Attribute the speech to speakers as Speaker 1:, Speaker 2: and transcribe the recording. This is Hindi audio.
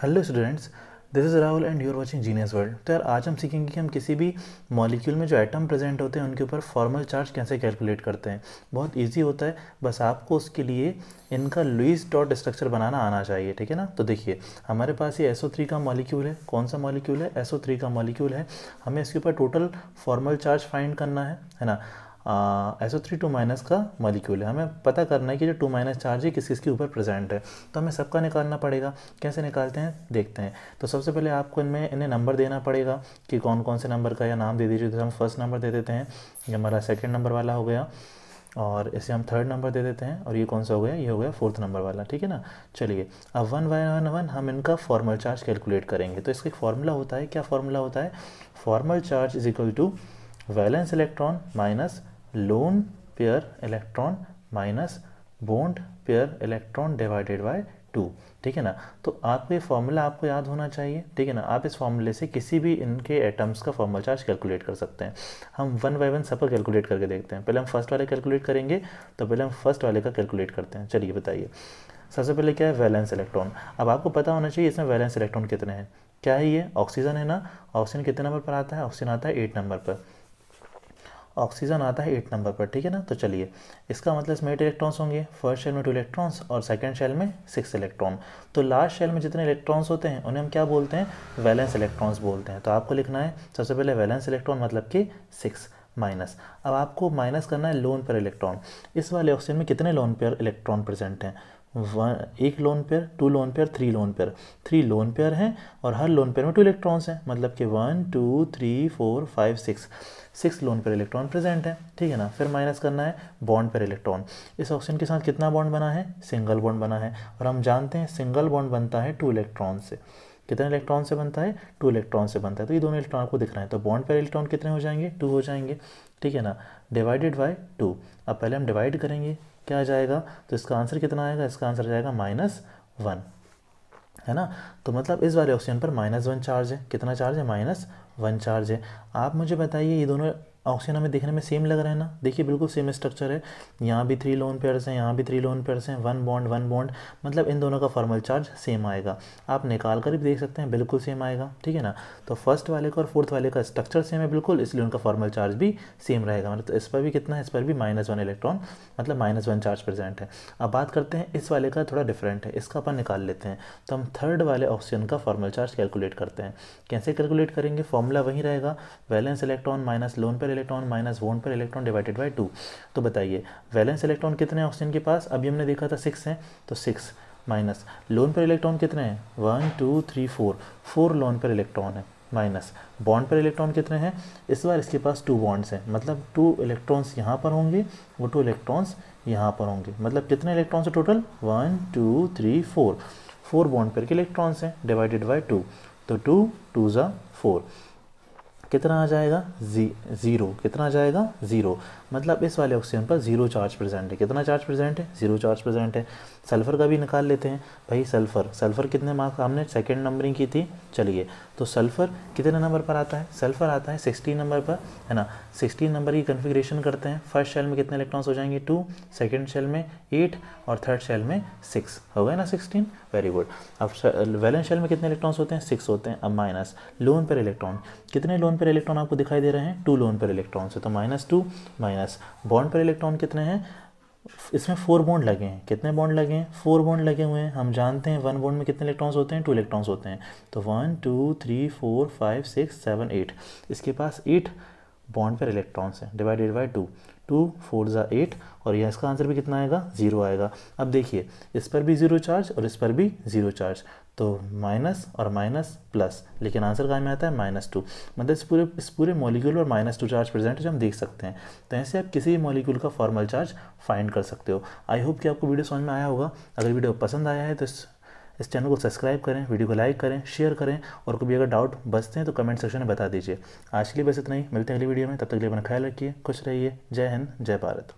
Speaker 1: hello students this is Rahul and you are watching genius world तो यार आज हम सीखेंगे कि हम किसी भी मॉलिक्यूल में जो एटम प्रेजेंट होते हैं उनके ऊपर फॉर्मल चार्ज कैसे कैलकुलेट करते हैं बहुत इजी होता है बस आपको उसके लिए इनका लुइस डॉट स्ट्रक्चर बनाना आना चाहिए ठीक है ना तो देखिए हमारे पास ये एसओ थ्री का मॉलिक्यूल है कौन सा मॉलिक्यूल है एसओ थ्री का मॉलिक्यूल है हमें इसके ऊपर टोटल फॉर्मल चार्ज फाइंड करना है है ना एसओ थ्री टू माइनस का मॉलिक्यूल है हमें पता करना है कि जो टू माइनस चार्ज है किस किस के ऊपर प्रेजेंट है तो हमें सबका निकालना पड़ेगा कैसे निकालते हैं देखते हैं तो सबसे पहले आपको इनमें इन्हें नंबर देना पड़ेगा कि कौन कौन से नंबर का या नाम दे दीजिए जैसे हम फर्स्ट नंबर दे देते हैं ये हमारा सेकेंड नंबर वाला हो गया और इसे हम थर्ड नंबर दे देते हैं और ये कौन सा हो गया ये हो गया फोर्थ नंबर वाला ठीक है ना चलिए अब वन बाई वन वन हम इनका फॉर्मल चार्ज कैलकुलेट करेंगे तो इसका एक फार्मूला होता है क्या फार्मूला होता है formal charge is equal to valence electron minus lone pair electron minus bond pair electron divided by two ठीक है ना तो आपको ये फॉर्मूला आपको याद होना चाहिए ठीक है ना आप इस फॉर्मूले से किसी भी इनके एटम्स का फॉर्मल चार्ज कैलकुलेट कर सकते हैं हम वन बाय वन सबका कैलकुलेट करके देखते हैं पहले हम फर्स्ट वाले कैलकुलेट करेंगे तो पहले हम फर्स्ट वाले का कैलकुलेट करते हैं चलिए बताइए सबसे पहले क्या है वैलेंस इलेक्ट्रॉन अब आपको पता होना चाहिए इसमें वैलेंस इलेक्ट्रॉन कितने हैं क्या है ये ऑक्सीजन है ना ऑक्सीजन कितने नंबर पर आता है ऑक्सीजन आता है एट नंबर पर ऑक्सीजन आता है एट नंबर पर ठीक है ना तो चलिए इसका मतलब इसमें एट इलेक्ट्रॉन्स होंगे फर्स्ट शेल में टू इलेक्ट्रॉन्स और सेकेंड शेल में सिक्स इलेक्ट्रॉन तो लास्ट शेल में जितने इलेक्ट्रॉन्स होते हैं उन्हें हम क्या बोलते हैं वैलेंस इलेक्ट्रॉन्स बोलते हैं तो आपको लिखना है सबसे पहले वैलेंस इलेक्ट्रॉन मतलब कि सिक्स माइनस अब आपको माइनस करना है लोन पर इलेक्ट्रॉन इस वाले ऑक्सीजन में कितने लोन पेयर इलेक्ट्रॉन प्रेजेंट हैं वन एक lone pair two lone pair three lone pair three lone pair हैं और हर लोन पेयर में टू इलेक्ट्रॉन्स हैं मतलब कि one two three four five six six lone pair electron present है ठीक है ना फिर माइनस करना है बॉन्ड पर इलेक्ट्रॉन इस ऑक्सीजन के साथ कितना बॉन्ड बना है सिंगल बॉन्ड बना है और हम जानते हैं सिंगल बॉन्ड बनता है टू इलेक्ट्रॉन से कितने इलेक्ट्रॉन से बनता है टू इलेक्ट्रॉन से बनता है तो ये दोनों इलेक्ट्रॉन आपको दिख रहे हैं तो बॉन्ड पर इलेक्ट्रॉन कितने हो जाएंगे टू हो जाएंगे ठीक है ना डिवाइडेड बाई टू अब पहले हम डिवाइड करेंगे क्या आ जाएगा तो इसका आंसर कितना आएगा इसका आंसर आ जाएगा माइनस वन है ना तो मतलब इस वाले ऑक्सीजन पर माइनस वन चार्ज है कितना चार्ज है माइनस वन चार्ज है आप मुझे बताइए ये दोनों ऑक्सीजन हमें देखने में सेम लग रहा है ना देखिए बिल्कुल सेम स्ट्रक्चर है यहाँ भी थ्री लोन पेयर्स हैं यहाँ भी थ्री लोन पेयर्स हैं वन बॉन्ड वन बॉन्ड मतलब इन दोनों का फॉर्मल चार्ज सेम आएगा आप निकाल कर भी देख सकते हैं बिल्कुल सेम आएगा ठीक है ना तो फर्स्ट वाले का और फोर्थ वाले का स्ट्रक्चर सेम है बिल्कुल इसलिए उनका फॉर्मल चार्ज भी सेम रहेगा मतलब तो इस पर भी कितना है इस पर भी माइनस वन इलेक्ट्रॉन मतलब माइनस वन चार्ज प्रेजेंट है अब बात करते हैं इस वाले का थोड़ा डिफरेंट है इसका अपन निकाल लेते हैं तो हम थर्ड वाले ऑक्सीजन का फॉर्मल चार्ज कैलकुलेट करते हैं कैसे कैलकुलेट करेंगे फॉर्मूला वहीं रहेगा valence electron minus lone pair electron minus one pair electron divided by two तो बताइए वैलेंस इलेक्ट्रॉन कितने हैं ऑक्सीजन के पास अभी हमने देखा था सिक्स हैं तो six minus lone pair electron कितने हैं one two three four four lone pair electron है माइनस बॉन्ड पर इलेक्ट्रॉन कितने हैं इस बार इसके पास टू बॉन्ड्स हैं मतलब टू इलेक्ट्रॉन्स यहाँ पर होंगे वो टू इलेक्ट्रॉन्स यहाँ पर होंगे मतलब कितने इलेक्ट्रॉन्स हैं total one two three four four bond pair के इलेक्ट्रॉन्स हैं डिवाइडेड बाई टू तो टू टू ज़ा फोर कितना आ जाएगा जी ज़ीरो कितना आ जाएगा ज़ीरो मतलब इस वाले ऑक्सीजन पर ज़ीरो चार्ज प्रेजेंट है कितना चार्ज प्रेजेंट है ज़ीरो चार्ज प्रेजेंट है सल्फ़र का भी निकाल लेते हैं भाई सल्फ़र सल्फ़र कितने मार्क्स हमने सेकेंड नंबरिंग की थी चलिए तो सल्फ़र कितने नंबर पर आता है सल्फ़र आता है सिक्सटीन नंबर पर है ना सिक्सटीन नंबर की कन्फिग्रेशन करते हैं फर्स्ट शेल में कितने इलेक्ट्रॉन्स हो जाएंगे टू सेकेंड शेल में एट और थर्ड शेल में सिक्स हो गए ना सिक्सटीन वेरी गुड अब वेलन शेल में कितने इलेक्ट्रॉन्स होते हैं सिक्स होते हैं अब माइनस लोन पर इलेक्ट्रॉन कितने लोन बॉन्ड पर इलेक्ट्रॉन आपको दिखाई दे रहे हैं टू लोन पर इलेक्ट्रॉन से तो minus two minus bond pair electron कितने हैं इसमें फोर बॉन्ड लगे हैं कितने बॉन्ड लगे हैं फोर बॉन्ड लगे हुए हैं हम जानते हैं वन बॉन्ड में कितने इलेक्ट्रॉन्स होते हैं टू इलेक्ट्रॉन्स होते हैं तो one two three four five six seven eight इसके पास एट बॉन्ड पर इलेक्ट्रॉन्स हैं divided by two two four ज़ा एट और यह इसका आंसर भी कितना आएगा ज़ीरो आएगा अब देखिए इस पर भी ज़ीरो चार्ज और इस पर भी ज़ीरो चार्ज तो माइनस और माइनस प्लस लेकिन आंसर कहाँ में आता है माइनस टू मतलब इस पूरे इस पूरे मॉलिक्यूल और माइनस टू चार्ज प्रेजेंट जो हम देख सकते हैं तो ऐसे आप किसी भी मॉलिक्यूल का फॉर्मल चार्ज फाइंड कर सकते हो आई होप कि आपको वीडियो समझ में आया होगा अगर वीडियो पसंद आया है तो इस चैनल को सब्सक्राइब करें वीडियो को लाइक करें शेयर करें और कभी अगर डाउट बचते हैं तो कमेंट सेक्शन में बता दीजिए आज के लिए बस इतना ही मिलते हैं अगली वीडियो में तब तक के लिए अपना ख्याल रखिए खुश रहिए जय हिंद जय भारत